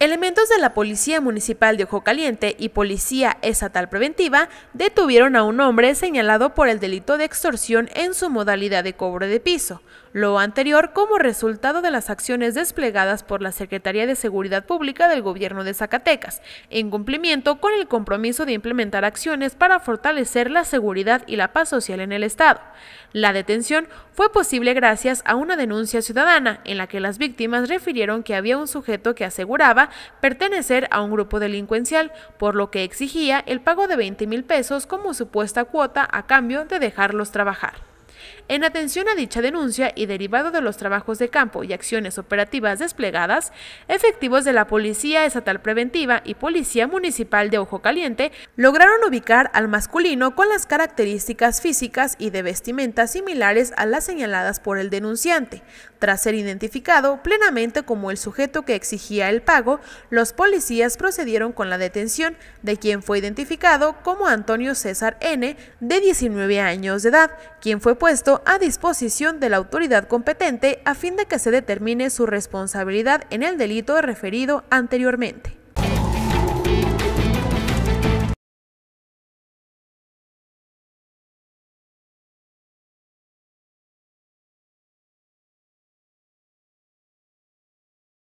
Elementos de la Policía Municipal de Ojo Caliente y Policía Estatal Preventiva detuvieron a un hombre señalado por el delito de extorsión en su modalidad de cobro de piso, lo anterior como resultado de las acciones desplegadas por la Secretaría de Seguridad Pública del Gobierno de Zacatecas, en cumplimiento con el compromiso de implementar acciones para fortalecer la seguridad y la paz social en el Estado. La detención fue posible gracias a una denuncia ciudadana en la que las víctimas refirieron que había un sujeto que aseguraba pertenecer a un grupo delincuencial, por lo que exigía el pago de 20 mil pesos como supuesta cuota a cambio de dejarlos trabajar. En atención a dicha denuncia y derivado de los trabajos de campo y acciones operativas desplegadas, efectivos de la Policía Estatal Preventiva y Policía Municipal de Ojo Caliente lograron ubicar al masculino con las características físicas y de vestimenta similares a las señaladas por el denunciante. Tras ser identificado plenamente como el sujeto que exigía el pago, los policías procedieron con la detención de quien fue identificado como Antonio César N., de 19 años de edad, quien fue puesto puesto a disposición de la autoridad competente a fin de que se determine su responsabilidad en el delito referido anteriormente.